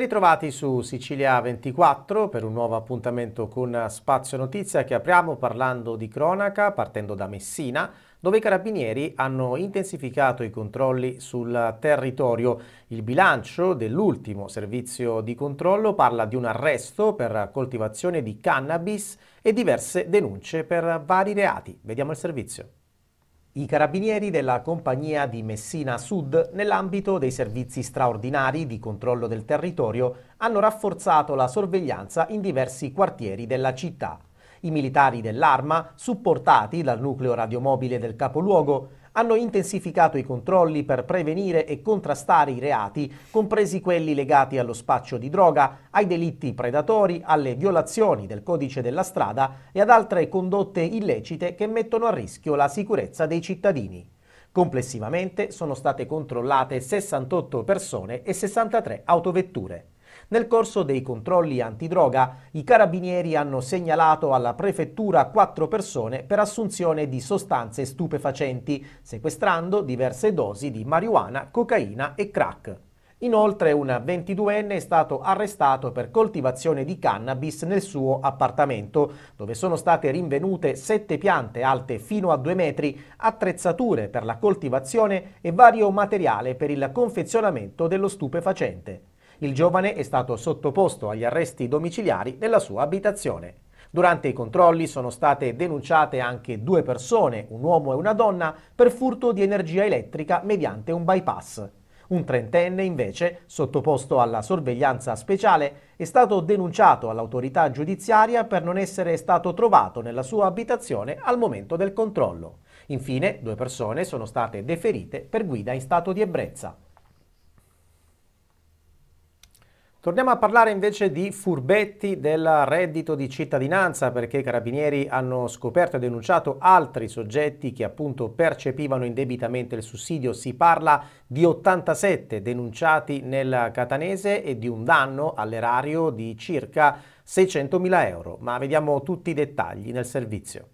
Ben ritrovati su Sicilia 24 per un nuovo appuntamento con Spazio Notizia che apriamo parlando di cronaca partendo da Messina dove i carabinieri hanno intensificato i controlli sul territorio. Il bilancio dell'ultimo servizio di controllo parla di un arresto per coltivazione di cannabis e diverse denunce per vari reati. Vediamo il servizio. I carabinieri della compagnia di Messina Sud, nell'ambito dei servizi straordinari di controllo del territorio, hanno rafforzato la sorveglianza in diversi quartieri della città. I militari dell'arma, supportati dal nucleo radiomobile del capoluogo, hanno intensificato i controlli per prevenire e contrastare i reati, compresi quelli legati allo spaccio di droga, ai delitti predatori, alle violazioni del codice della strada e ad altre condotte illecite che mettono a rischio la sicurezza dei cittadini. Complessivamente sono state controllate 68 persone e 63 autovetture. Nel corso dei controlli antidroga, i carabinieri hanno segnalato alla prefettura quattro persone per assunzione di sostanze stupefacenti, sequestrando diverse dosi di marijuana, cocaina e crack. Inoltre un 22enne è stato arrestato per coltivazione di cannabis nel suo appartamento, dove sono state rinvenute sette piante alte fino a due metri, attrezzature per la coltivazione e vario materiale per il confezionamento dello stupefacente. Il giovane è stato sottoposto agli arresti domiciliari nella sua abitazione. Durante i controlli sono state denunciate anche due persone, un uomo e una donna, per furto di energia elettrica mediante un bypass. Un trentenne, invece, sottoposto alla sorveglianza speciale, è stato denunciato all'autorità giudiziaria per non essere stato trovato nella sua abitazione al momento del controllo. Infine, due persone sono state deferite per guida in stato di ebbrezza. Torniamo a parlare invece di furbetti del reddito di cittadinanza perché i carabinieri hanno scoperto e denunciato altri soggetti che appunto percepivano indebitamente il sussidio. Si parla di 87 denunciati nel catanese e di un danno all'erario di circa 600.000 euro. Ma vediamo tutti i dettagli nel servizio.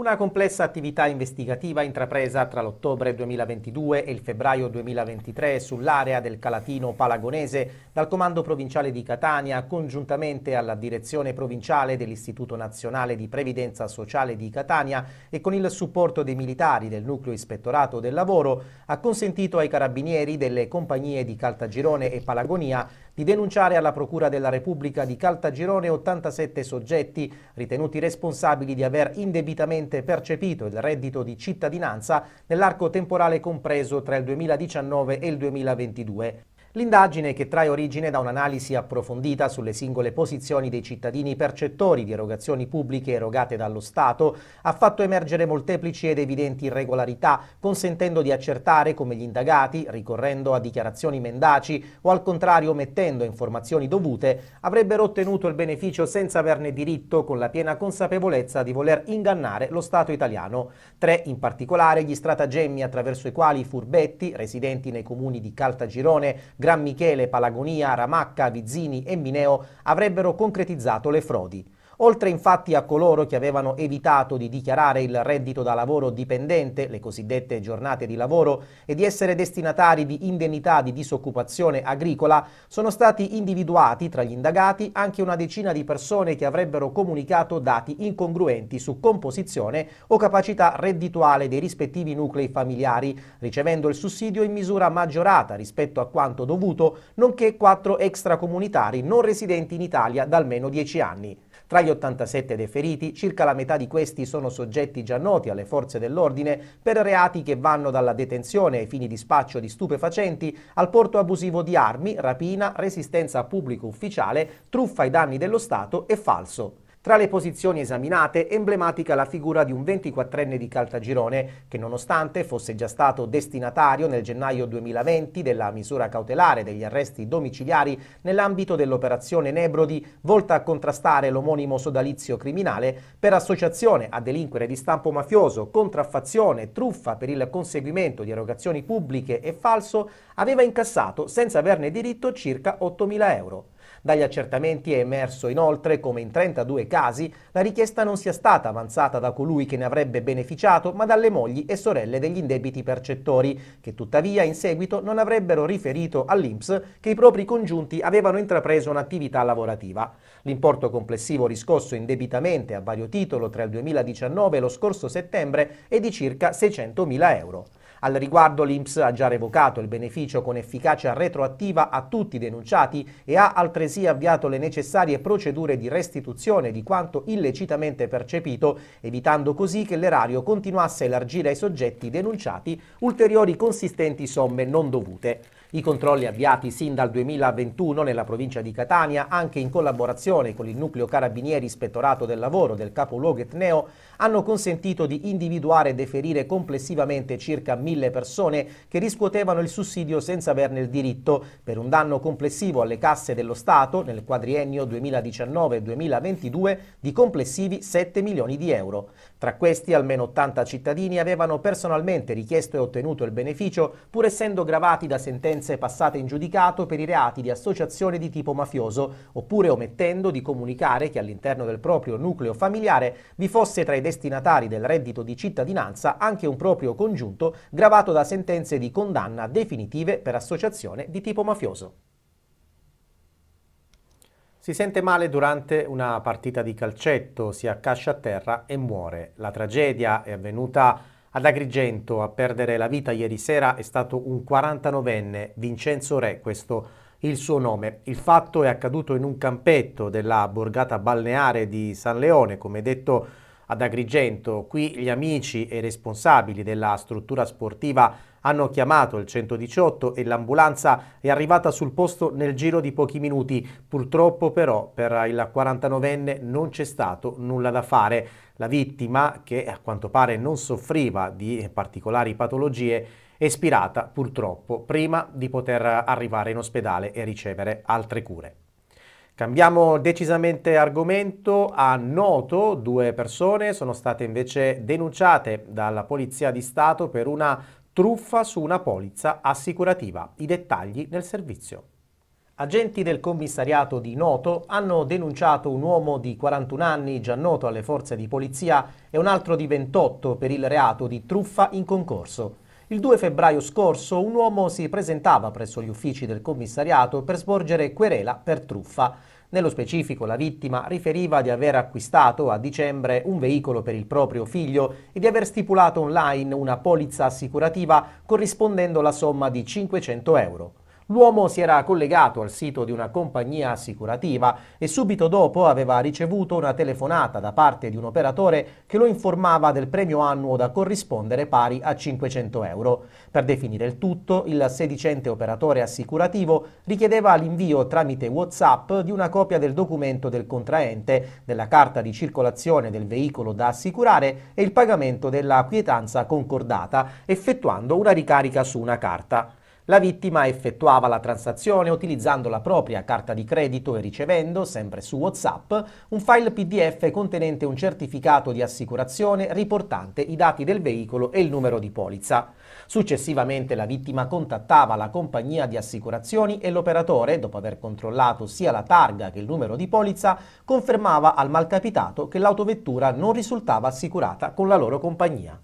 Una complessa attività investigativa intrapresa tra l'ottobre 2022 e il febbraio 2023 sull'area del Calatino Palagonese dal Comando Provinciale di Catania congiuntamente alla Direzione Provinciale dell'Istituto Nazionale di Previdenza Sociale di Catania e con il supporto dei militari del Nucleo Ispettorato del Lavoro ha consentito ai carabinieri delle compagnie di Caltagirone e Palagonia di denunciare alla Procura della Repubblica di Caltagirone 87 soggetti ritenuti responsabili di aver indebitamente percepito il reddito di cittadinanza nell'arco temporale compreso tra il 2019 e il 2022. L'indagine, che trae origine da un'analisi approfondita sulle singole posizioni dei cittadini percettori di erogazioni pubbliche erogate dallo Stato, ha fatto emergere molteplici ed evidenti irregolarità, consentendo di accertare come gli indagati, ricorrendo a dichiarazioni mendaci o al contrario omettendo informazioni dovute, avrebbero ottenuto il beneficio senza averne diritto con la piena consapevolezza di voler ingannare lo Stato italiano. Tre in particolare gli stratagemmi attraverso i quali i furbetti, residenti nei comuni di Caltagirone, Gran Michele, Palagonia, Ramacca, Vizzini e Mineo avrebbero concretizzato le frodi. Oltre infatti a coloro che avevano evitato di dichiarare il reddito da lavoro dipendente, le cosiddette giornate di lavoro, e di essere destinatari di indennità di disoccupazione agricola, sono stati individuati tra gli indagati anche una decina di persone che avrebbero comunicato dati incongruenti su composizione o capacità reddituale dei rispettivi nuclei familiari, ricevendo il sussidio in misura maggiorata rispetto a quanto dovuto, nonché quattro extracomunitari non residenti in Italia da almeno dieci anni. Tra gli 87 dei feriti, circa la metà di questi sono soggetti già noti alle forze dell'ordine per reati che vanno dalla detenzione ai fini di spaccio di stupefacenti al porto abusivo di armi, rapina, resistenza a pubblico ufficiale, truffa ai danni dello Stato e falso. Tra le posizioni esaminate, emblematica la figura di un 24enne di Caltagirone che nonostante fosse già stato destinatario nel gennaio 2020 della misura cautelare degli arresti domiciliari nell'ambito dell'operazione Nebrodi volta a contrastare l'omonimo sodalizio criminale per associazione a delinquere di stampo mafioso, contraffazione, truffa per il conseguimento di erogazioni pubbliche e falso, aveva incassato senza averne diritto circa 8.000 euro. Dagli accertamenti è emerso inoltre come in 32 casi la richiesta non sia stata avanzata da colui che ne avrebbe beneficiato, ma dalle mogli e sorelle degli indebiti percettori, che tuttavia in seguito non avrebbero riferito all'INPS che i propri congiunti avevano intrapreso un'attività lavorativa. L'importo complessivo riscosso indebitamente a vario titolo tra il 2019 e lo scorso settembre è di circa 600.000 euro. Al riguardo l'Inps ha già revocato il beneficio con efficacia retroattiva a tutti i denunciati e ha altresì avviato le necessarie procedure di restituzione di quanto illecitamente percepito, evitando così che l'erario continuasse a elargire ai soggetti denunciati ulteriori consistenti somme non dovute. I controlli avviati sin dal 2021 nella provincia di Catania, anche in collaborazione con il nucleo Carabinieri Ispettorato del Lavoro del capoluogo etneo, hanno consentito di individuare e deferire complessivamente circa mille persone che riscuotevano il sussidio senza averne il diritto, per un danno complessivo alle casse dello Stato nel quadriennio 2019-2022 di complessivi 7 milioni di euro. Tra questi almeno 80 cittadini avevano personalmente richiesto e ottenuto il beneficio, pur essendo gravati da sentenze sentenze passate in giudicato per i reati di associazione di tipo mafioso, oppure omettendo di comunicare che all'interno del proprio nucleo familiare vi fosse tra i destinatari del reddito di cittadinanza anche un proprio congiunto gravato da sentenze di condanna definitive per associazione di tipo mafioso. Si sente male durante una partita di calcetto, si accascia a terra e muore. La tragedia è avvenuta ad Agrigento a perdere la vita ieri sera è stato un 49enne, Vincenzo Re, questo il suo nome. Il fatto è accaduto in un campetto della borgata balneare di San Leone, come detto ad Agrigento. Qui gli amici e responsabili della struttura sportiva hanno chiamato il 118 e l'ambulanza è arrivata sul posto nel giro di pochi minuti. Purtroppo però per il 49enne non c'è stato nulla da fare. La vittima, che a quanto pare non soffriva di particolari patologie, è spirata purtroppo prima di poter arrivare in ospedale e ricevere altre cure. Cambiamo decisamente argomento. A Noto due persone sono state invece denunciate dalla Polizia di Stato per una Truffa su una polizza assicurativa. I dettagli nel servizio. Agenti del commissariato di Noto hanno denunciato un uomo di 41 anni già noto alle forze di polizia e un altro di 28 per il reato di truffa in concorso. Il 2 febbraio scorso un uomo si presentava presso gli uffici del commissariato per svolgere querela per truffa. Nello specifico la vittima riferiva di aver acquistato a dicembre un veicolo per il proprio figlio e di aver stipulato online una polizza assicurativa corrispondendo la somma di 500 euro. L'uomo si era collegato al sito di una compagnia assicurativa e subito dopo aveva ricevuto una telefonata da parte di un operatore che lo informava del premio annuo da corrispondere pari a 500 euro. Per definire il tutto, il sedicente operatore assicurativo richiedeva l'invio tramite WhatsApp di una copia del documento del contraente, della carta di circolazione del veicolo da assicurare e il pagamento della quietanza concordata, effettuando una ricarica su una carta. La vittima effettuava la transazione utilizzando la propria carta di credito e ricevendo, sempre su WhatsApp, un file PDF contenente un certificato di assicurazione riportante i dati del veicolo e il numero di polizza. Successivamente la vittima contattava la compagnia di assicurazioni e l'operatore, dopo aver controllato sia la targa che il numero di polizza, confermava al malcapitato che l'autovettura non risultava assicurata con la loro compagnia.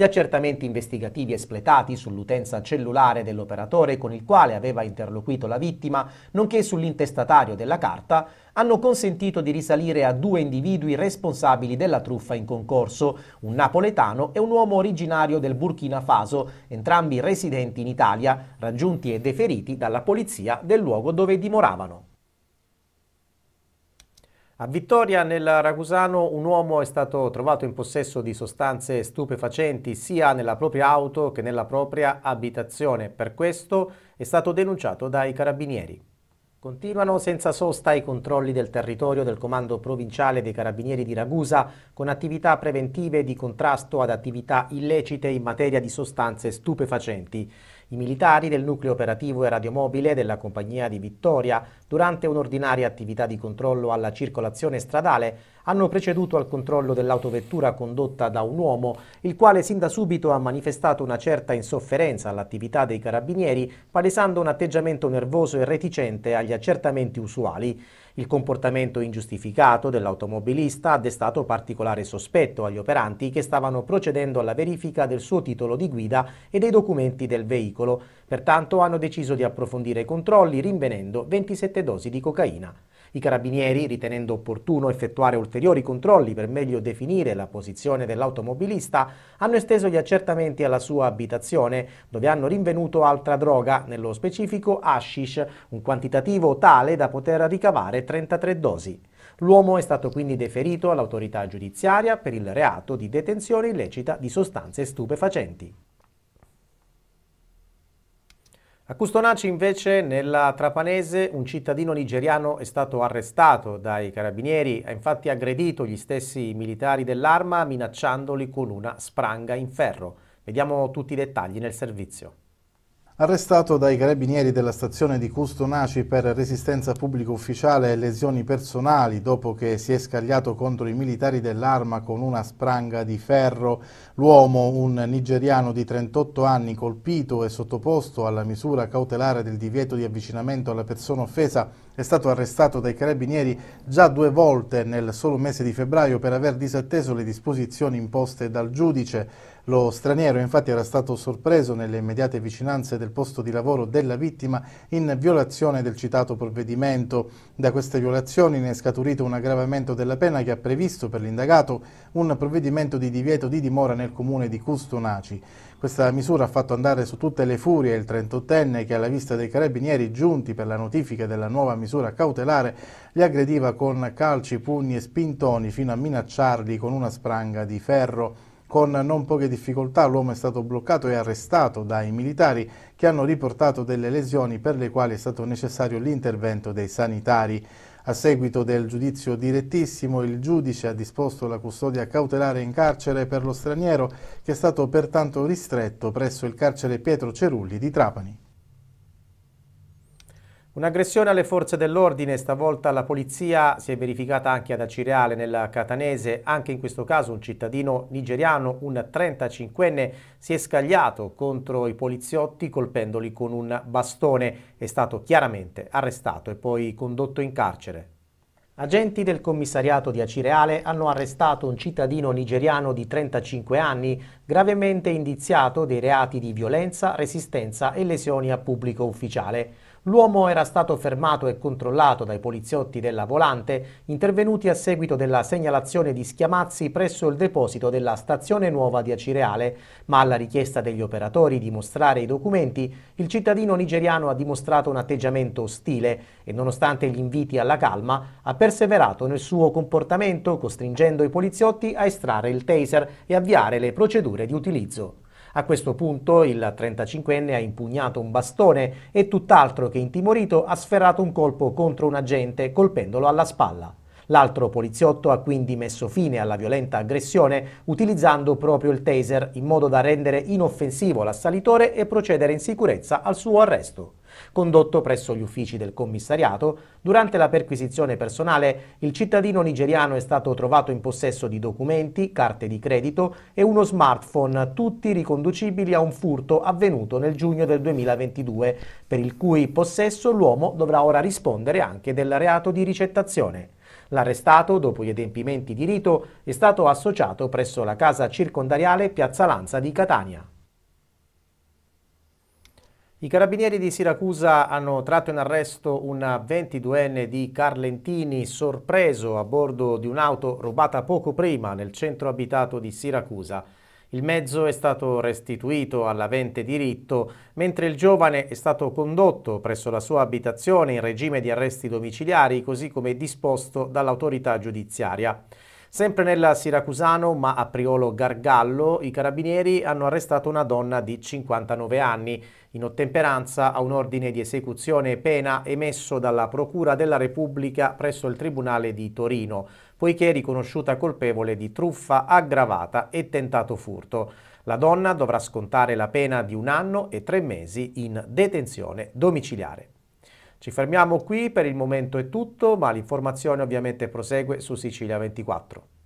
Gli accertamenti investigativi espletati sull'utenza cellulare dell'operatore con il quale aveva interloquito la vittima, nonché sull'intestatario della carta, hanno consentito di risalire a due individui responsabili della truffa in concorso, un napoletano e un uomo originario del Burkina Faso, entrambi residenti in Italia, raggiunti e deferiti dalla polizia del luogo dove dimoravano. A Vittoria, nel Ragusano, un uomo è stato trovato in possesso di sostanze stupefacenti sia nella propria auto che nella propria abitazione. Per questo è stato denunciato dai carabinieri. Continuano senza sosta i controlli del territorio del Comando Provinciale dei Carabinieri di Ragusa con attività preventive di contrasto ad attività illecite in materia di sostanze stupefacenti. I militari del nucleo operativo e radiomobile della compagnia di Vittoria, durante un'ordinaria attività di controllo alla circolazione stradale, hanno preceduto al controllo dell'autovettura condotta da un uomo, il quale sin da subito ha manifestato una certa insofferenza all'attività dei carabinieri, palesando un atteggiamento nervoso e reticente agli accertamenti usuali. Il comportamento ingiustificato dell'automobilista ha destato particolare sospetto agli operanti che stavano procedendo alla verifica del suo titolo di guida e dei documenti del veicolo. Pertanto hanno deciso di approfondire i controlli rinvenendo 27 dosi di cocaina. I carabinieri, ritenendo opportuno effettuare ulteriori controlli per meglio definire la posizione dell'automobilista, hanno esteso gli accertamenti alla sua abitazione, dove hanno rinvenuto altra droga, nello specifico hashish, un quantitativo tale da poter ricavare 33 dosi. L'uomo è stato quindi deferito all'autorità giudiziaria per il reato di detenzione illecita di sostanze stupefacenti. A Custonaci invece, nella Trapanese, un cittadino nigeriano è stato arrestato dai carabinieri, ha infatti aggredito gli stessi militari dell'arma minacciandoli con una spranga in ferro. Vediamo tutti i dettagli nel servizio. Arrestato dai carabinieri della stazione di Custonaci per resistenza pubblico ufficiale e lesioni personali dopo che si è scagliato contro i militari dell'arma con una spranga di ferro, l'uomo, un nigeriano di 38 anni colpito e sottoposto alla misura cautelare del divieto di avvicinamento alla persona offesa, è stato arrestato dai carabinieri già due volte nel solo mese di febbraio per aver disatteso le disposizioni imposte dal giudice. Lo straniero infatti era stato sorpreso nelle immediate vicinanze del posto di lavoro della vittima in violazione del citato provvedimento. Da queste violazioni ne è scaturito un aggravamento della pena che ha previsto per l'indagato un provvedimento di divieto di dimora nel comune di Custonaci. Questa misura ha fatto andare su tutte le furie il 38enne che alla vista dei carabinieri giunti per la notifica della nuova misura cautelare li aggrediva con calci, pugni e spintoni fino a minacciarli con una spranga di ferro. Con non poche difficoltà l'uomo è stato bloccato e arrestato dai militari che hanno riportato delle lesioni per le quali è stato necessario l'intervento dei sanitari. A seguito del giudizio direttissimo, il giudice ha disposto la custodia cautelare in carcere per lo straniero, che è stato pertanto ristretto presso il carcere Pietro Cerulli di Trapani. Un'aggressione alle forze dell'ordine, stavolta alla polizia, si è verificata anche ad Acireale, nella Catanese. Anche in questo caso un cittadino nigeriano, un 35enne, si è scagliato contro i poliziotti colpendoli con un bastone. È stato chiaramente arrestato e poi condotto in carcere. Agenti del commissariato di Acireale hanno arrestato un cittadino nigeriano di 35 anni, gravemente indiziato dei reati di violenza, resistenza e lesioni a pubblico ufficiale. L'uomo era stato fermato e controllato dai poliziotti della Volante, intervenuti a seguito della segnalazione di schiamazzi presso il deposito della stazione nuova di Acireale, ma alla richiesta degli operatori di mostrare i documenti, il cittadino nigeriano ha dimostrato un atteggiamento ostile e nonostante gli inviti alla calma, ha perseverato nel suo comportamento costringendo i poliziotti a estrarre il taser e avviare le procedure di utilizzo. A questo punto il 35enne ha impugnato un bastone e tutt'altro che intimorito ha sferrato un colpo contro un agente colpendolo alla spalla. L'altro poliziotto ha quindi messo fine alla violenta aggressione utilizzando proprio il taser in modo da rendere inoffensivo l'assalitore e procedere in sicurezza al suo arresto. Condotto presso gli uffici del commissariato, durante la perquisizione personale il cittadino nigeriano è stato trovato in possesso di documenti, carte di credito e uno smartphone, tutti riconducibili a un furto avvenuto nel giugno del 2022, per il cui possesso l'uomo dovrà ora rispondere anche del reato di ricettazione. L'arrestato, dopo gli adempimenti di rito, è stato associato presso la casa circondariale Piazza Lanza di Catania. I carabinieri di Siracusa hanno tratto in arresto un 22enne di Carlentini sorpreso a bordo di un'auto rubata poco prima nel centro abitato di Siracusa. Il mezzo è stato restituito all'avente diritto, mentre il giovane è stato condotto presso la sua abitazione in regime di arresti domiciliari, così come disposto dall'autorità giudiziaria. Sempre nella siracusano, ma a Priolo Gargallo, i carabinieri hanno arrestato una donna di 59 anni in ottemperanza a un ordine di esecuzione pena emesso dalla Procura della Repubblica presso il Tribunale di Torino, poiché è riconosciuta colpevole di truffa aggravata e tentato furto. La donna dovrà scontare la pena di un anno e tre mesi in detenzione domiciliare. Ci fermiamo qui, per il momento è tutto, ma l'informazione ovviamente prosegue su Sicilia 24.